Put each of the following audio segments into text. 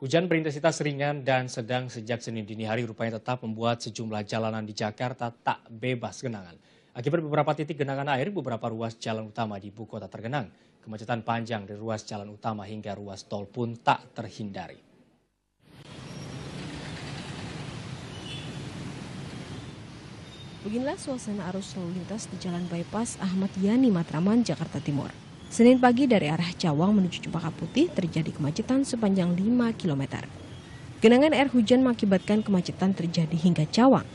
Hujan berintensitas ringan dan sedang sejak Senin dini hari rupanya tetap membuat sejumlah jalanan di Jakarta tak bebas genangan. Akibat beberapa titik genangan air, beberapa ruas jalan utama di ibu kota tergenang. Kemacetan panjang dari ruas jalan utama hingga ruas tol pun tak terhindari. Beginilah suasana arus lalu lintas di Jalan Bypass Ahmad Yani Matraman, Jakarta Timur. Senin pagi dari arah Cawang menuju Cempaka Putih terjadi kemacetan sepanjang 5 km. Genangan air hujan mengakibatkan kemacetan terjadi hingga Cawang.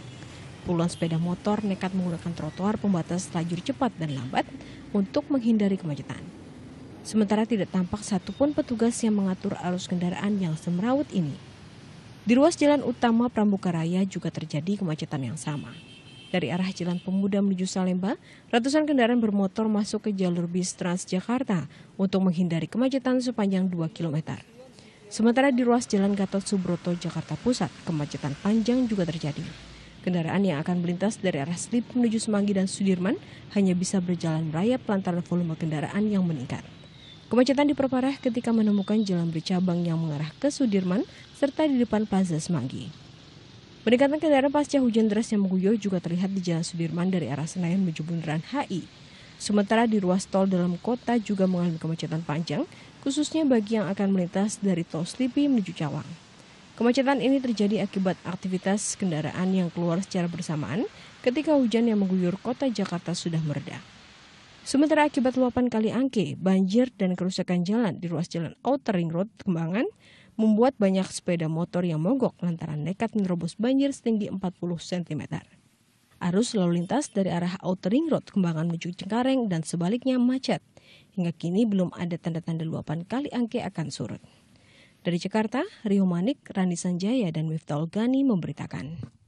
Puluhan sepeda motor nekat menggunakan trotoar pembatas lajur cepat dan lambat untuk menghindari kemacetan. Sementara tidak tampak satupun petugas yang mengatur arus kendaraan yang semrawut ini. Di ruas jalan utama Pramuka Raya juga terjadi kemacetan yang sama dari arah Jalan Pemuda menuju Salemba, ratusan kendaraan bermotor masuk ke jalur bis Transjakarta untuk menghindari kemacetan sepanjang 2 km. Sementara di ruas Jalan Gatot Subroto, Jakarta Pusat, kemacetan panjang juga terjadi. Kendaraan yang akan melintas dari arah Slip menuju Semanggi dan Sudirman hanya bisa berjalan merayap lantaran volume kendaraan yang meningkat. Kemacetan diperparah ketika menemukan jalan bercabang yang mengarah ke Sudirman serta di depan Plaza Semanggi. Peningkatan kendaraan pasca hujan deras yang mengguyur juga terlihat di Jalan Sudirman dari arah Senayan menuju Bundaran HI. Sementara di ruas tol dalam kota juga mengalami kemacetan panjang, khususnya bagi yang akan melintas dari tol Slipi menuju Cawang. Kemacetan ini terjadi akibat aktivitas kendaraan yang keluar secara bersamaan ketika hujan yang mengguyur kota Jakarta sudah mereda. Sementara akibat luapan kali angke, banjir, dan kerusakan jalan di ruas jalan Outer Ring Road Kembangan, membuat banyak sepeda motor yang mogok lantaran nekat menerobos banjir setinggi 40 cm. Arus lalu lintas dari arah Outer Ring Road Kembangan menuju Cengkareng dan sebaliknya macet. Hingga kini belum ada tanda-tanda luapan kali angke akan surut. Dari Jakarta, Rio Manik, Rani Sanjaya, dan Miftah Gani memberitakan.